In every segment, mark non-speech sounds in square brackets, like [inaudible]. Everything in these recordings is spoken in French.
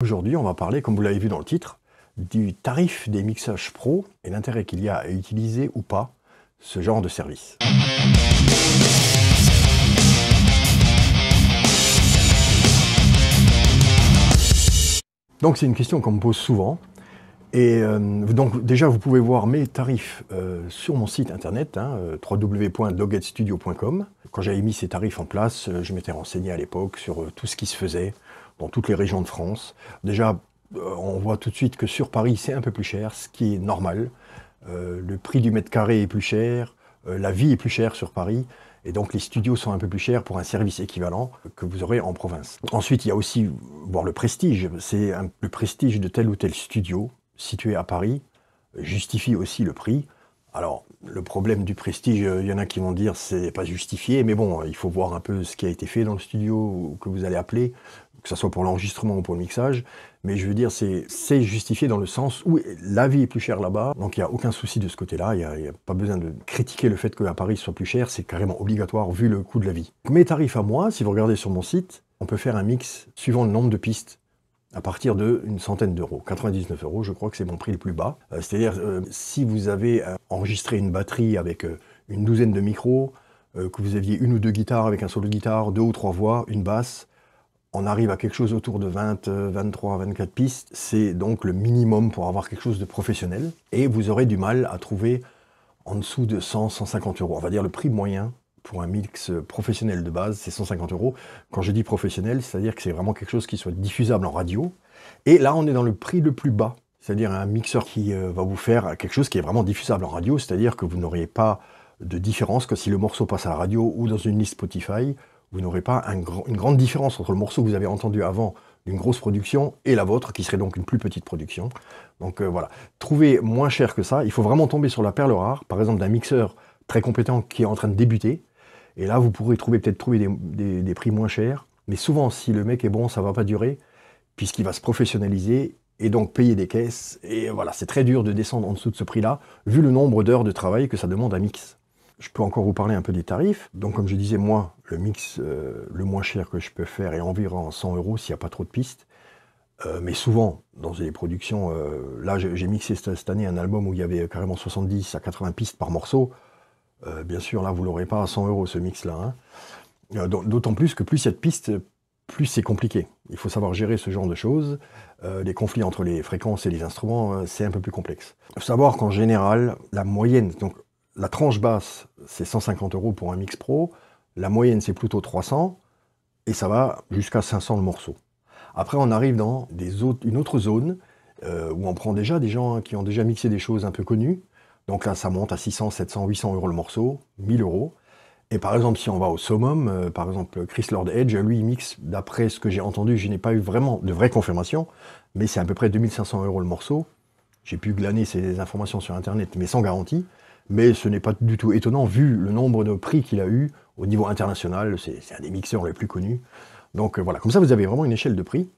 Aujourd'hui, on va parler, comme vous l'avez vu dans le titre, du tarif des mixages pro et l'intérêt qu'il y a à utiliser ou pas ce genre de service. Donc c'est une question qu'on me pose souvent. Et euh, donc déjà, vous pouvez voir mes tarifs euh, sur mon site internet, hein, euh, Quand j'avais mis ces tarifs en place, je m'étais renseigné à l'époque sur tout ce qui se faisait, dans toutes les régions de France. Déjà, euh, on voit tout de suite que sur Paris, c'est un peu plus cher, ce qui est normal. Euh, le prix du mètre carré est plus cher, euh, la vie est plus chère sur Paris, et donc les studios sont un peu plus chers pour un service équivalent que vous aurez en province. Ensuite, il y a aussi voir le prestige. C'est le prestige de tel ou tel studio situé à Paris justifie aussi le prix. Alors, le problème du prestige, il y en a qui vont dire c'est pas justifié, mais bon, il faut voir un peu ce qui a été fait dans le studio que vous allez appeler que ce soit pour l'enregistrement ou pour le mixage, mais je veux dire, c'est justifié dans le sens où la vie est plus chère là-bas, donc il n'y a aucun souci de ce côté-là, il n'y a, pas besoin de critiquer le fait qu'à Paris soit plus cher, c'est carrément obligatoire vu le coût de la vie. Mes tarifs à moi, si vous regardez sur mon site, on peut faire un mix suivant le nombre de pistes à partir d'une centaine d'euros. 99 euros, je crois que c'est mon prix le plus bas. Euh, c'est-à-dire, euh, si vous avez euh, enregistré une batterie avec une douzaine de micros, que vous aviez une ou deux guitares avec un solo de guitare, deux ou trois voix, une basse, on arrive à quelque chose autour de 20, 23, 24 pistes. C'est donc le minimum pour avoir quelque chose de professionnel. Et vous aurez du mal à trouver en dessous de 100, 150 euros. On va dire le prix moyen pour un mix professionnel de base, c'est 150 euros. Quand je dis professionnel, c'est-à-dire que c'est vraiment quelque chose qui soit diffusable en radio. Et là, on est dans le prix le plus bas. C'est-à-dire un mixeur qui euh, va vous faire quelque chose qui est vraiment diffusable en radio, c'est-à-dire que vous n'auriez pas de différence que si le morceau passe à la radio ou dans une liste Spotify vous n'aurez pas une grande différence entre le morceau que vous avez entendu avant d'une grosse production et la vôtre, qui serait donc une plus petite production. Donc euh, voilà, trouver moins cher que ça, il faut vraiment tomber sur la perle rare, par exemple d'un mixeur très compétent qui est en train de débuter, et là vous pourrez peut-être trouver des, des, prix moins chers, mais souvent si le mec est bon, ça va pas durer, puisqu'il va se professionnaliser et donc payer des caisses, et voilà, c'est très dur de descendre en dessous de ce prix-là, vu le nombre d'heures de travail que ça demande à mix. Je peux encore vous parler un peu des tarifs. Donc, comme je disais, moi, le mix euh, le moins cher que je peux faire est environ 100 euros s'il n'y a pas trop de pistes. Euh, mais souvent, dans les productions, euh, là, j'ai mixé cette, année un album où il y avait carrément 70 à 80 pistes par morceau. bien sûr, là, vous l'aurez pas à 100 euros ce mix-là. Hein. D'autant plus que plus il y a de pistes, plus c'est compliqué. Il faut savoir gérer ce genre de choses. les conflits entre les fréquences et les instruments, hein, c'est un peu plus complexe. Il faut savoir qu'en général, la moyenne, donc la tranche basse, c'est 150 euros pour un mix pro. La moyenne, c'est plutôt 300. Et ça va jusqu'à 500 le morceau. Après, on arrive dans une autre zone euh, où on prend déjà des gens hein, qui ont déjà mixé des choses un peu connues. Donc là, ça monte à 600, 700, 800 euros le morceau, 1000 euros. Et par exemple, si on va au summum, euh, par exemple, Chris Lord Edge, lui, il mixe, d'après ce que j'ai entendu, je n'ai pas eu vraiment de vraie confirmation, mais c'est à peu près 2500 euros le morceau. J'ai pu glaner ces informations sur Internet, mais sans garantie mais ce n'est pas du tout étonnant vu le nombre de prix qu'il a eu au niveau international, c'est un des mixeurs les plus connus. Donc euh, voilà, comme ça vous avez vraiment une échelle de prix.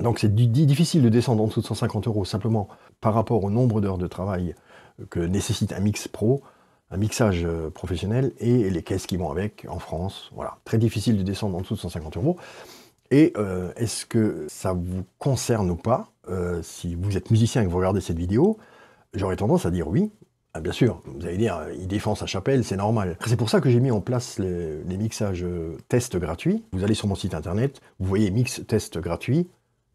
Donc c'est difficile de descendre en dessous de 150 euros simplement par rapport au nombre d'heures de travail que nécessite un mix pro, un mixage euh, professionnel et les caisses qui vont avec en France. Voilà, très difficile de descendre en dessous de 150 euros. Et euh, est-ce que ça vous concerne ou pas Si vous êtes musicien et que vous regardez cette vidéo, j'aurais tendance à dire oui, ah, bien sûr, vous allez dire, euh, il défend sa chapelle, c'est normal. C'est pour ça que j'ai mis en place les, mixages euh, tests gratuits. Vous allez sur mon site internet, vous voyez mix test gratuit,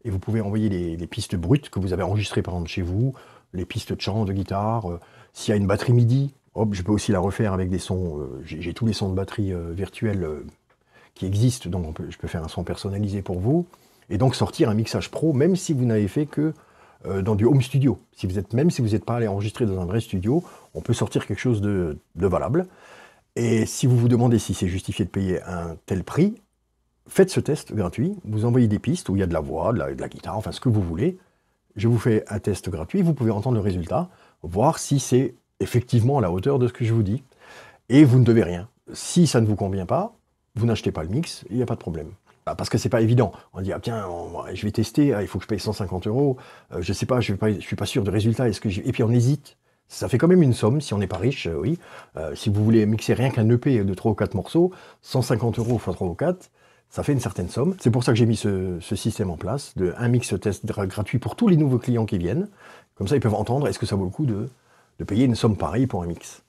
et vous pouvez envoyer les, pistes brutes que vous avez enregistrées par exemple chez vous, les pistes de chant, de guitare. Euh, s'il y a une batterie MIDI, hop, je peux aussi la refaire avec des sons. J'ai tous les sons de batterie virtuels qui existent, donc je peux faire un son personnalisé pour vous. Et donc sortir un mixage pro, même si vous n'avez fait que euh, dans du home studio. Si vous êtes, même si vous n'êtes pas allé enregistrer dans un vrai studio, on peut sortir quelque chose de, valable. Et si vous vous demandez si c'est justifié de payer un tel prix, faites ce test gratuit. Vous envoyez des pistes où il y a de la voix, de la, de la guitare, enfin ce que vous voulez. Je vous fais un test gratuit. Vous pouvez entendre le résultat, voir si c'est effectivement à la hauteur de ce que je vous dis. Et vous ne devez rien. Si ça ne vous convient pas, vous n'achetez pas le mix, il n'y a pas de problème. Bah, parce que c'est pas évident. On dit ah tiens, je vais tester, hein, il faut que je paye 150 euros. Euh, je sais pas, je, suis pas sûr du résultat. Est-ce que et puis on hésite. Ça fait quand même une somme si on n'est pas riche, euh, oui. Euh, si vous voulez mixer rien qu'un EP de 3 ou 4 morceaux, 150 euros x 3 ou 4, ça fait une certaine somme. C'est pour ça que j'ai mis ce, système en place, de un mix test gratuit pour tous les nouveaux clients qui viennent. Comme ça, ils peuvent entendre est-ce que ça vaut le coup de, payer une somme pareille pour un mix.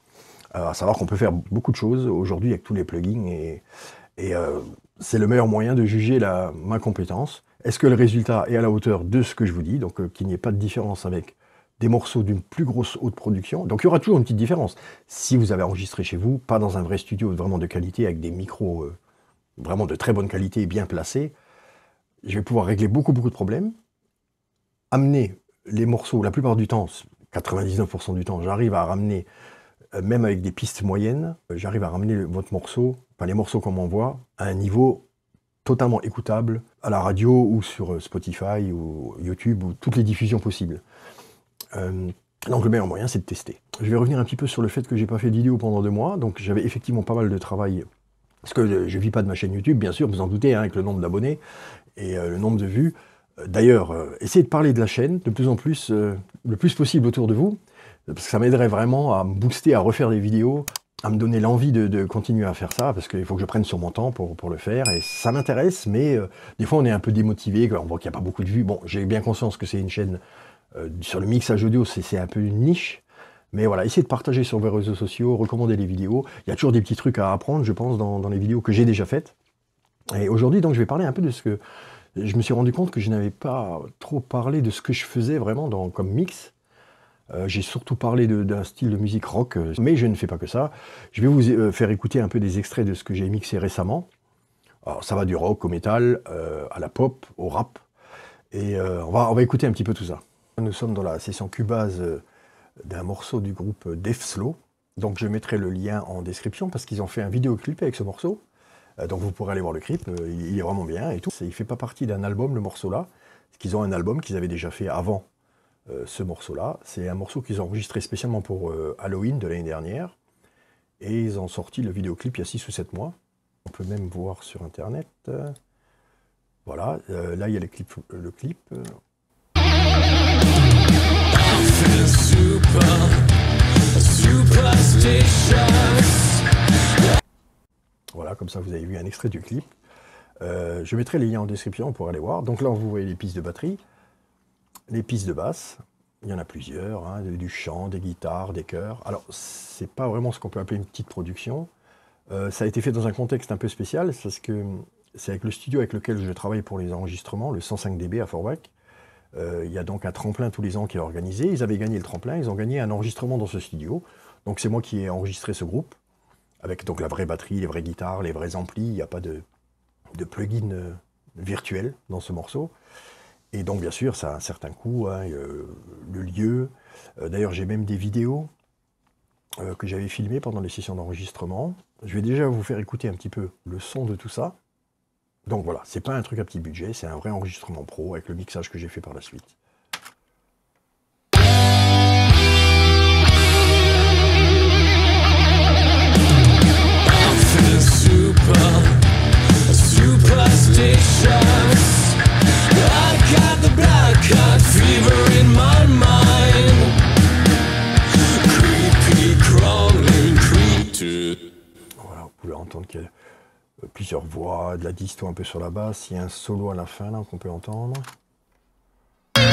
à savoir qu'on peut faire beaucoup de choses aujourd'hui avec tous les plugins et, c'est le meilleur moyen de juger la, ma compétence. Est-ce que le résultat est à la hauteur de ce que je vous dis, donc euh, qu'il n'y ait pas de différence avec des morceaux d'une plus grosse haute production. Donc il y aura toujours une petite différence. Si vous avez enregistré chez vous, pas dans un vrai studio vraiment de qualité, avec des micros euh, vraiment de très bonne qualité et bien placés, je vais pouvoir régler beaucoup beaucoup de problèmes, amener les morceaux, la plupart du temps, 99% du temps, j'arrive à ramener euh, même avec des pistes moyennes, euh, j'arrive à ramener votre morceau, enfin les morceaux qu'on m'envoie, à un niveau totalement écoutable à la radio ou sur euh, Spotify ou YouTube ou toutes les diffusions possibles. donc le meilleur moyen, c'est de tester. Je vais revenir un petit peu sur le fait que j'ai pas fait de pendant deux mois, donc j'avais effectivement pas mal de travail. Parce que je vis pas de ma chaîne YouTube, bien sûr, vous en doutez, hein, avec le nombre d'abonnés et le nombre de vues. D'ailleurs, essayez de parler de la chaîne de plus en plus, le plus possible autour de vous parce que ça m'aiderait vraiment à me booster, à refaire des vidéos, à me donner l'envie de, continuer à faire ça, parce qu'il faut que je prenne sur mon temps pour, le faire, et ça m'intéresse, mais euh, des fois on est un peu démotivé, on voit qu'il n'y a pas beaucoup de vues, bon, j'ai bien conscience que c'est une chaîne euh, sur le mixage audio, c'est un peu une niche, mais voilà, essayez de partager sur vos réseaux sociaux, recommander les vidéos, il y a toujours des petits trucs à apprendre, je pense, dans, les vidéos que j'ai déjà faites, et aujourd'hui, donc, je vais parler un peu de ce que... Je me suis rendu compte que je n'avais pas trop parlé de ce que je faisais vraiment comme mix, euh, j'ai surtout parlé d'un style de musique rock, euh, mais je ne fais pas que ça. Je vais vous euh, faire écouter un peu des extraits de ce que j'ai mixé récemment. Alors, ça va du rock au métal, à la pop, au rap. Et on, va, on va écouter un petit peu tout ça. Nous sommes dans la session cubase d'un morceau du groupe Death Slow. Donc je mettrai le lien en description parce qu'ils ont fait un vidéoclip avec ce morceau. donc vous pourrez aller voir le clip, il est vraiment bien et tout. Il ne fait pas partie d'un album, le morceau là. Qu'ils ont un album qu'ils avaient déjà fait avant euh, ce morceau-là. C'est un morceau qu'ils ont enregistré spécialement pour euh, Halloween de l'année dernière. Et ils ont sorti le vidéoclip il y a 6 ou 7 mois. On peut même voir sur Internet. Voilà, euh, là il y a le clip. Voilà, comme ça vous avez vu un extrait du clip. je mettrai les liens en description pour aller voir. Donc là, vous voyez les pistes de batterie les pistes de basse, il y en a plusieurs, hein. du chant, des guitares, des chœurs. Alors, c'est pas vraiment ce qu'on peut appeler une petite production. Euh, ça a été fait dans un contexte un peu spécial, parce que hum, c'est avec le studio avec lequel je travaille pour les enregistrements, le 105 dB à Forbach. Euh, il y a donc un tremplin tous les ans qui est organisé. Ils avaient gagné le tremplin, ils ont gagné un enregistrement dans ce studio. Donc c'est moi qui ai enregistré ce groupe, avec donc la vraie batterie, les vraies guitares, les vrais amplis. Il n'y a pas de, de plugin euh, virtuel dans ce morceau. Et donc, bien sûr, ça a un certain coût, hein, euh, le lieu. Euh, d'ailleurs, j'ai même des vidéos euh, que j'avais filmées pendant les sessions d'enregistrement. Je vais déjà vous faire écouter un petit peu le son de tout ça. Donc voilà, c'est pas un truc à petit budget, c'est un vrai enregistrement pro avec le mixage que j'ai fait par la suite. entendre qu'il y a euh, plusieurs voix, de la disto un peu sur la basse, il y a un solo à la fin là qu'on peut entendre. Voilà.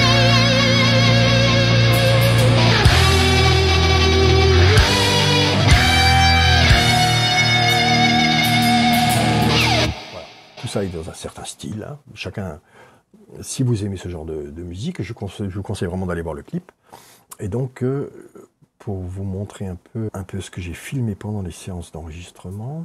Tout ça est dans un certain style. Hein. Chacun, si vous aimez ce genre de, musique, je, vous conseille vraiment d'aller voir le clip. Et donc, euh, pour vous montrer un peu, un peu ce que j'ai filmé pendant les séances d'enregistrement,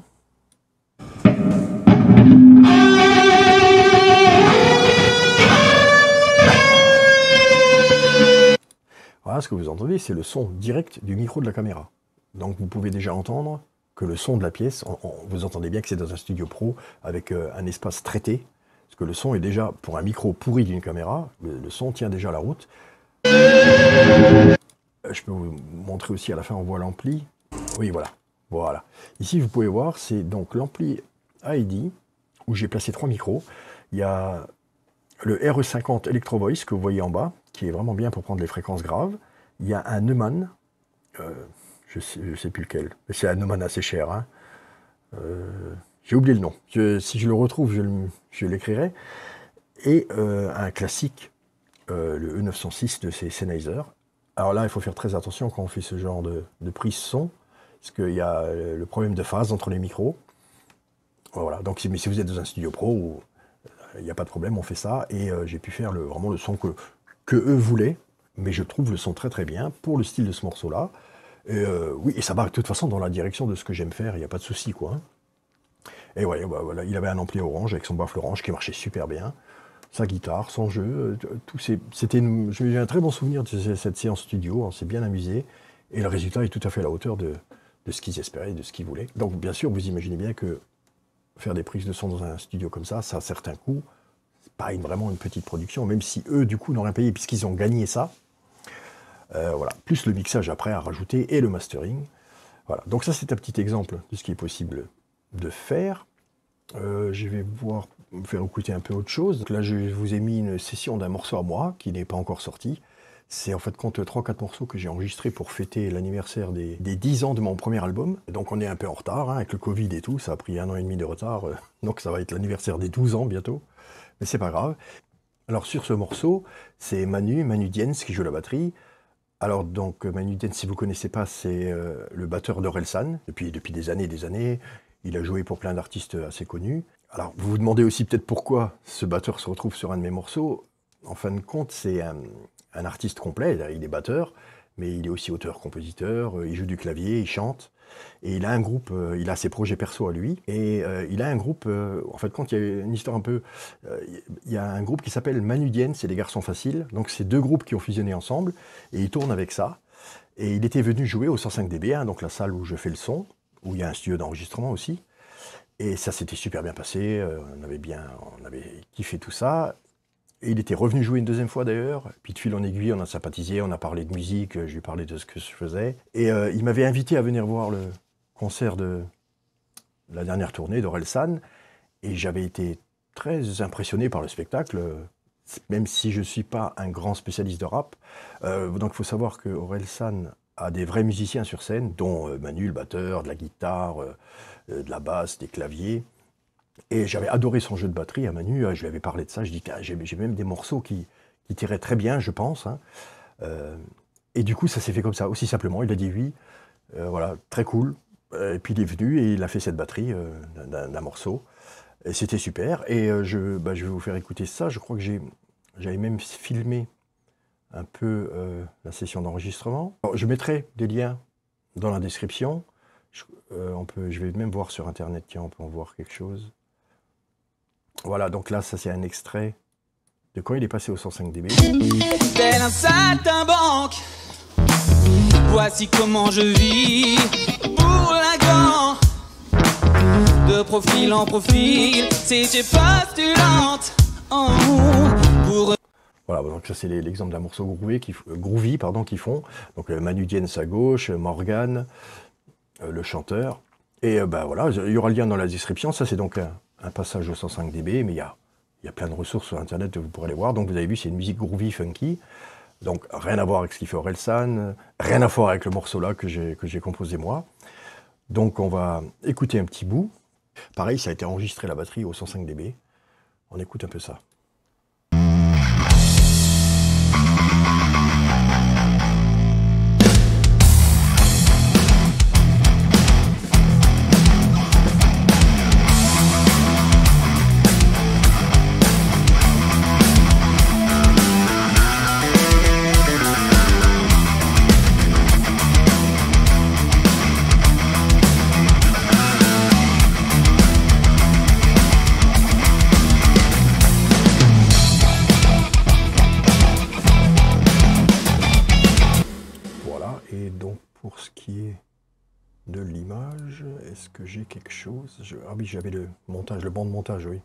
voilà ce que vous entendez, c'est le son direct du micro de la caméra. Donc vous pouvez déjà entendre que le son de la pièce, vous entendez bien que c'est dans un studio pro avec euh, un espace traité, parce que le son est déjà, pour un micro pourri d'une caméra, le, le, son tient déjà la route. Euh, je peux vous montrer aussi à la fin, on voit l'ampli. Oui, voilà. Voilà. Ici, vous pouvez voir, c'est donc l'ampli où j'ai placé trois micros. Il y a le RE50 Electro Voice que vous voyez en bas, qui est vraiment bien pour prendre les fréquences graves. Il y a un Neumann, euh, je ne sais, plus lequel, mais c'est un Neumann assez cher. Hein. Euh, j'ai oublié le nom. si je le retrouve, je, l'écrirai. Et euh, un classique, le E906 de ces Sennheiser. Alors là, il faut faire très attention quand on fait ce genre de, de prise son, parce qu'il y a le problème de phase entre les micros. Voilà. Donc, mais si vous êtes dans un studio pro, il n'y euh, a pas de problème, on fait ça. Et euh, j'ai pu faire le, vraiment le son que, que eux voulaient. Mais je trouve le son très très bien pour le style de ce morceau-là. Et euh, oui, et ça va de toute façon dans la direction de ce que j'aime faire, il n'y a pas de souci, quoi. Hein. Et ouais, bah, voilà, il avait un ampli orange avec son baffle orange qui marchait super bien. Sa guitare, son jeu, tout c'était j'ai un très bon souvenir de cette séance studio, on s'est bien amusé. Et le résultat est tout à fait à la hauteur de, de ce qu'ils espéraient, de ce qu'ils voulaient. Donc bien sûr, vous imaginez bien que faire des prises de son dans un studio comme ça, ça a certains coûts. C'est pas vraiment une petite production, même si eux, du coup, n'ont rien payé puisqu'ils ont gagné ça. Euh, voilà. Plus le mixage après à rajouter et le mastering. Voilà. Donc ça, c'est un petit exemple de ce qui est possible de faire. Euh, je vais voir, faire écouter un peu autre chose. là, je vous ai mis une session d'un morceau à moi qui n'est pas encore sorti. C'est en fait compte 3-4 morceaux que j'ai enregistrés pour fêter l'anniversaire des, des, 10 ans de mon premier album. Donc on est un peu en retard, hein, avec le Covid et tout, ça a pris un an et demi de retard, euh, [laughs] donc ça va être l'anniversaire des 12 ans bientôt, mais c'est pas grave. Alors sur ce morceau, c'est Manu, Manu Diens qui joue la batterie. Alors donc Manu Diens, si vous connaissez pas, c'est euh, le batteur d'Orelsan, depuis, depuis des années et des années. Il a joué pour plein d'artistes assez connus. Alors vous vous demandez aussi peut-être pourquoi ce batteur se retrouve sur un de mes morceaux en fin de compte, c'est un, artiste complet. Il est batteur, mais il est aussi auteur-compositeur. Euh, il joue du clavier, il chante. Et il a un groupe, euh, il a ses projets perso à lui. Et euh, il a un groupe, en fait, quand il y a une histoire un peu. il y a un groupe qui s'appelle Manudienne, c'est les garçons faciles. Donc, c'est deux groupes qui ont fusionné ensemble. Et il tourne avec ça. Et il était venu jouer au 105 dB, donc la salle où je fais le son, où il y a un studio d'enregistrement aussi. Et ça s'était super bien passé, on avait bien, on avait kiffé tout ça il était revenu jouer une deuxième fois d'ailleurs. Puis de fil en aiguille, on a sympathisé, on a parlé de musique, je lui ai parlé de ce que je faisais. Et euh, il m'avait invité à venir voir le concert de la dernière tournée San. Et j'avais été très impressionné par le spectacle, même si je ne suis pas un grand spécialiste de rap. Euh, donc il faut savoir que San a des vrais musiciens sur scène, dont euh, Manu, le batteur, de la guitare, de la basse, des claviers. Et j'avais adoré son jeu de batterie à hein, Manu, euh, je lui avais parlé de ça, je dis j'ai même des morceaux qui, qui tiraient très bien, je pense. Hein. Euh, et du coup, ça s'est fait comme ça, aussi simplement. Il a dit oui, euh, voilà, très cool. Et puis il est venu et il a fait cette batterie d'un morceau. Et c'était super. Et bah, je, vais vous faire écouter ça. Je crois que j'avais même filmé un peu la session d'enregistrement. Je mettrai des liens dans la description. on peut, je vais même voir sur Internet, tiens, on peut en voir quelque chose. Voilà, donc là, ça c'est un extrait de quand il est passé au 105 dB. comment je vis en profil, voilà, donc ça c'est l'exemple d'un morceau groovy, qui, euh, groovy pardon, qu'ils font. Donc euh, Manu Jens à gauche, euh, Morgan, le chanteur. Et ben voilà, il y aura le lien dans la description. Ça c'est donc un passage au 105 dB, mais il y a, y a, plein de ressources sur Internet que vous pourrez aller voir. Donc vous avez vu, c'est une musique groovy, funky. Donc rien à voir avec ce qu'il fait Orelsan, rien à voir avec le morceau là que j'ai composé moi. Donc on va écouter un petit bout. Pareil, ça a été enregistré la batterie au 105 dB. On écoute un peu ça. de montage, oui.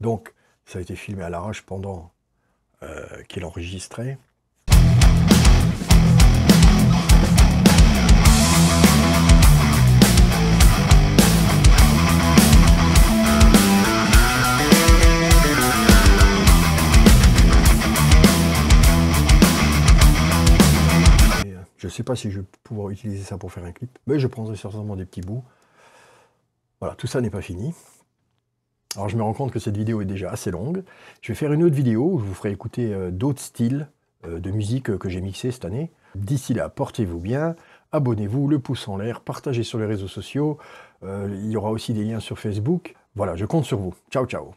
Donc, ça a été filmé à l'arrache pendant euh, qu'il enregistrait. Euh, je ne sais pas si je vais pouvoir utiliser ça pour faire un clip, mais je prendrai certainement des petits bouts. Voilà, tout ça n'est pas fini. Alors je me rends compte que cette vidéo est déjà assez longue. Je vais faire une autre vidéo où je vous ferai écouter euh, d'autres styles euh, de musique euh, que j'ai mixé cette année. D'ici là, portez-vous bien, abonnez-vous, le pouce en l'air, partagez sur les réseaux sociaux. il y aura aussi des liens sur Facebook. Voilà, je compte sur vous. Ciao, ciao.